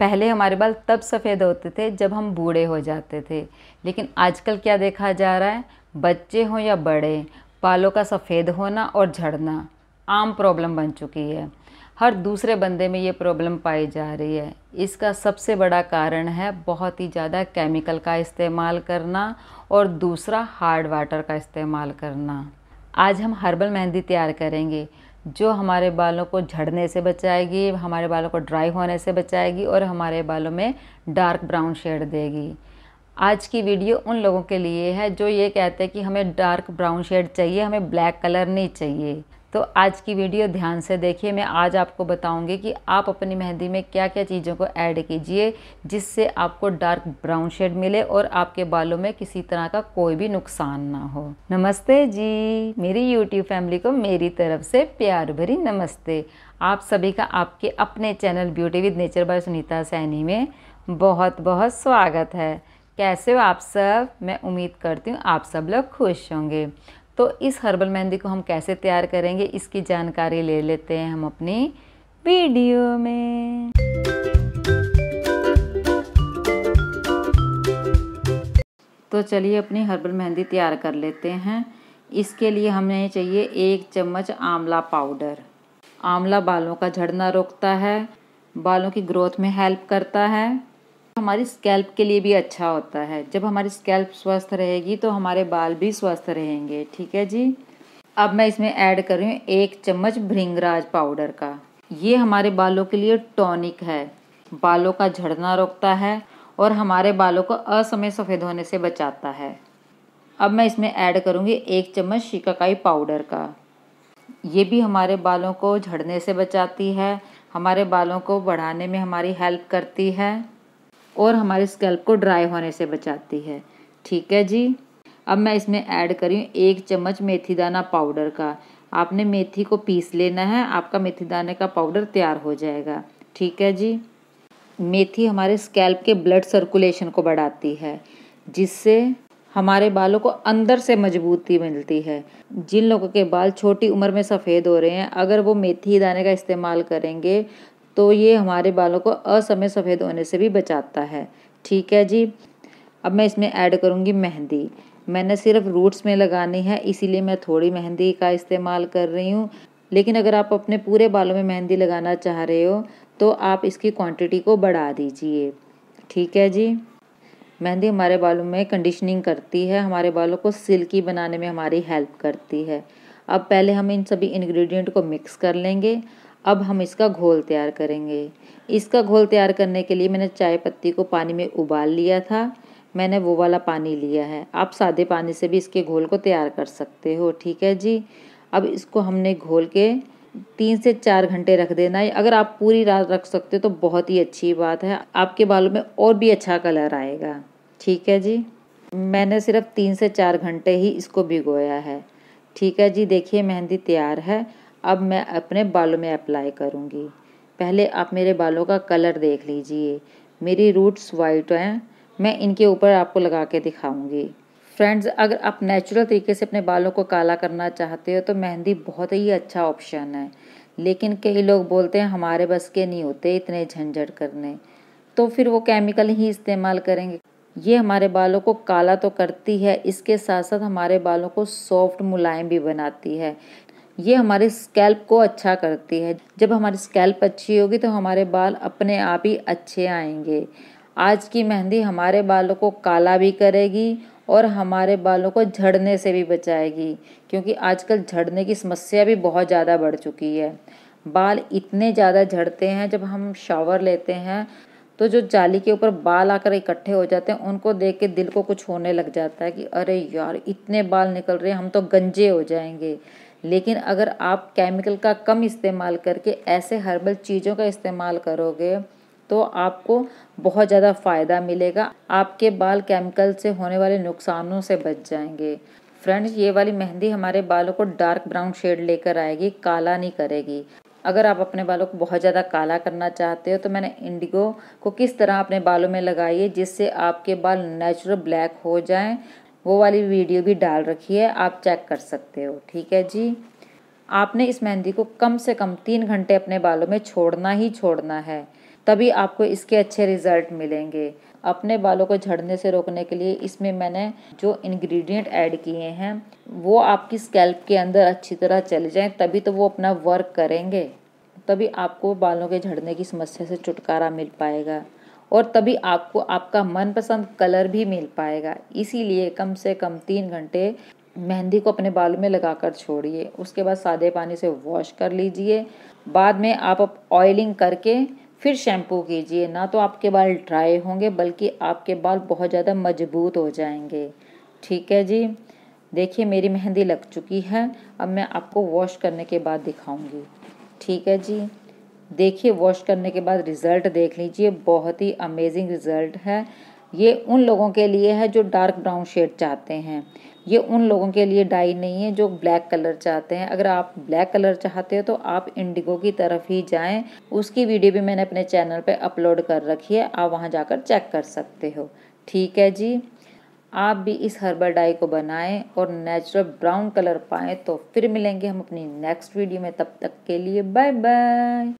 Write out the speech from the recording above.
पहले हमारे बाल तब सफ़ेद होते थे जब हम बूढ़े हो जाते थे लेकिन आजकल क्या देखा जा रहा है बच्चे हों या बड़े बालों का सफ़ेद होना और झड़ना आम प्रॉब्लम बन चुकी है हर दूसरे बंदे में ये प्रॉब्लम पाई जा रही है इसका सबसे बड़ा कारण है बहुत ही ज़्यादा केमिकल का इस्तेमाल करना और दूसरा हार्ड वाटर का इस्तेमाल करना आज हम हर्बल मेहंदी तैयार करेंगे जो हमारे बालों को झड़ने से बचाएगी हमारे बालों को ड्राई होने से बचाएगी और हमारे बालों में डार्क ब्राउन शेड देगी आज की वीडियो उन लोगों के लिए है जो ये कहते हैं कि हमें डार्क ब्राउन शेड चाहिए हमें ब्लैक कलर नहीं चाहिए तो आज की वीडियो ध्यान से देखिए मैं आज आपको बताऊंगी कि आप अपनी मेहंदी में क्या क्या चीज़ों को ऐड कीजिए जिससे आपको डार्क ब्राउन शेड मिले और आपके बालों में किसी तरह का कोई भी नुकसान ना हो नमस्ते जी मेरी यूट्यूब फैमिली को मेरी तरफ से प्यार भरी नमस्ते आप सभी का आपके अपने channel beauty with nature by Sunita Saini में बहुत बहुत स्वागत है कैसे हो आप सब मैं उम्मीद करती हूँ आप सब लोग खुश होंगे तो इस हर्बल मेहंदी को हम कैसे तैयार करेंगे इसकी जानकारी ले लेते हैं हम अपनी वीडियो में तो चलिए अपनी हर्बल मेहंदी तैयार कर लेते हैं इसके लिए हमें चाहिए एक चम्मच आंवला पाउडर आंवला बालों का झड़ना रोकता है बालों की ग्रोथ में हेल्प करता है हमारी स्कैल्प के लिए भी अच्छा होता है जब हमारी स्कैल्प स्वस्थ रहेगी तो हमारे बाल भी स्वस्थ रहेंगे ठीक है जी अब मैं इसमें ऐड कर रही हूँ एक चम्मच भृंगराज पाउडर का ये हमारे बालों के लिए टॉनिक है बालों का झड़ना रोकता है और हमारे बालों को असमय सफ़ेद होने से बचाता है अब मैं इसमें ऐड करूँगी एक चम्मच शिकाकाई पाउडर का ये भी हमारे बालों को झड़ने से बचाती है हमारे बालों को बढ़ाने में हमारी हेल्प करती है और हमारे स्कैल्प को ड्राई होने से बचाती है ठीक है जी अब मैं इसमें ऐड करी हूँ एक चम्मच मेथी दाना पाउडर का आपने मेथी को पीस लेना है आपका मेथी दाने का पाउडर तैयार हो जाएगा ठीक है जी मेथी हमारे स्कैल्प के ब्लड सर्कुलेशन को बढ़ाती है जिससे हमारे बालों को अंदर से मजबूती मिलती है जिन लोगों के बाल छोटी उम्र में सफ़ेद हो रहे हैं अगर वो मेथी दाने का इस्तेमाल करेंगे तो ये हमारे बालों को असमय सफ़ेद होने से भी बचाता है ठीक है जी अब मैं इसमें ऐड करूँगी मेहंदी मैंने सिर्फ रूट्स में लगानी है इसीलिए मैं थोड़ी मेहंदी का इस्तेमाल कर रही हूँ लेकिन अगर आप अपने पूरे बालों में मेहंदी लगाना चाह रहे हो तो आप इसकी क्वांटिटी को बढ़ा दीजिए ठीक है जी मेहंदी हमारे बालों में कंडीशनिंग करती है हमारे बालों को सिल्की बनाने में हमारी हेल्प करती है अब पहले हम इन सभी इन्ग्रीडियंट को मिक्स कर लेंगे अब हम इसका घोल तैयार करेंगे इसका घोल तैयार करने के लिए मैंने चाय पत्ती को पानी में उबाल लिया था मैंने वो वाला पानी लिया है आप सादे पानी से भी इसके घोल को तैयार कर सकते हो ठीक है जी अब इसको हमने घोल के तीन से चार घंटे रख देना है अगर आप पूरी रात रख सकते हो तो बहुत ही अच्छी बात है आपके बालों में और भी अच्छा कलर आएगा ठीक है जी मैंने सिर्फ तीन से चार घंटे ही इसको भिगोया है ठीक है जी देखिए मेहंदी तैयार है अब मैं अपने बालों में अप्लाई करूँगी पहले आप मेरे बालों का कलर देख लीजिए मेरी रूट्स वाइट हैं मैं इनके ऊपर आपको लगा के दिखाऊँगी फ्रेंड्स अगर आप नेचुरल तरीके से अपने बालों को काला करना चाहते हो तो मेहंदी बहुत ही अच्छा ऑप्शन है लेकिन कई लोग बोलते हैं हमारे बस के नहीं होते इतने झंझट करने तो फिर वो केमिकल ही इस्तेमाल करेंगे ये हमारे बालों को काला तो करती है इसके साथ साथ हमारे बालों को सॉफ्ट मुलायम भी बनाती है ये हमारे स्कैल्प को अच्छा करती है जब हमारी स्कैल्प अच्छी होगी तो हमारे बाल अपने आप ही अच्छे आएंगे आज की मेहंदी हमारे बालों को काला भी करेगी और हमारे बालों को झड़ने से भी बचाएगी क्योंकि आजकल झड़ने की समस्या भी बहुत ज़्यादा बढ़ चुकी है बाल इतने ज़्यादा झड़ते हैं जब हम शावर लेते हैं तो जो जाली के ऊपर बाल आकर इकट्ठे हो जाते हैं उनको देख के दिल को कुछ होने लग जाता है कि अरे यार इतने बाल निकल रहे हैं हम तो गंजे हो जाएंगे लेकिन अगर आप केमिकल का कम इस्तेमाल करके ऐसे हर्बल चीज़ों का इस्तेमाल करोगे तो आपको बहुत ज़्यादा फ़ायदा मिलेगा आपके बाल केमिकल से होने वाले नुकसानों से बच जाएंगे फ्रेंड्स ये वाली मेहंदी हमारे बालों को डार्क ब्राउन शेड लेकर आएगी काला नहीं करेगी अगर आप अपने बालों को बहुत ज़्यादा काला करना चाहते हो तो मैंने इंडिगो को किस तरह अपने बालों में लगाइए जिससे आपके बाल नेचुरल ब्लैक हो जाएं वो वाली वीडियो भी डाल रखी है आप चेक कर सकते हो ठीक है जी आपने इस मेहंदी को कम से कम तीन घंटे अपने बालों में छोड़ना ही छोड़ना है तभी आपको इसके अच्छे रिजल्ट मिलेंगे अपने बालों को झड़ने से रोकने के लिए इसमें मैंने जो इंग्रेडिएंट ऐड किए हैं वो आपकी स्कैल्प के अंदर अच्छी तरह चले जाएं तभी तो वो अपना वर्क करेंगे तभी आपको बालों के झड़ने की समस्या से छुटकारा मिल पाएगा और तभी आपको आपका मनपसंद कलर भी मिल पाएगा इसीलिए कम से कम तीन घंटे मेहंदी को अपने बालों में लगा कर छोड़िए उसके बाद सादे पानी से वॉश कर लीजिए बाद में आप ऑयलिंग करके फिर शैम्पू कीजिए ना तो आपके बाल ड्राई होंगे बल्कि आपके बाल बहुत ज़्यादा मजबूत हो जाएंगे ठीक है जी देखिए मेरी मेहंदी लग चुकी है अब मैं आपको वॉश करने के बाद दिखाऊंगी ठीक है जी देखिए वॉश करने के बाद रिज़ल्ट देख लीजिए बहुत ही अमेजिंग रिज़ल्ट है ये उन लोगों के लिए है जो डार्क ब्राउन शेड चाहते हैं ये उन लोगों के लिए डाई नहीं है जो ब्लैक कलर चाहते हैं अगर आप ब्लैक कलर चाहते हो तो आप इंडिगो की तरफ ही जाएं उसकी वीडियो भी मैंने अपने चैनल पे अपलोड कर रखी है आप वहाँ जाकर चेक कर सकते हो ठीक है जी आप भी इस हर्बल डाई को बनाएं और नेचुरल ब्राउन कलर पाएँ तो फिर मिलेंगे हम अपनी नेक्स्ट वीडियो में तब तक के लिए बाय बाय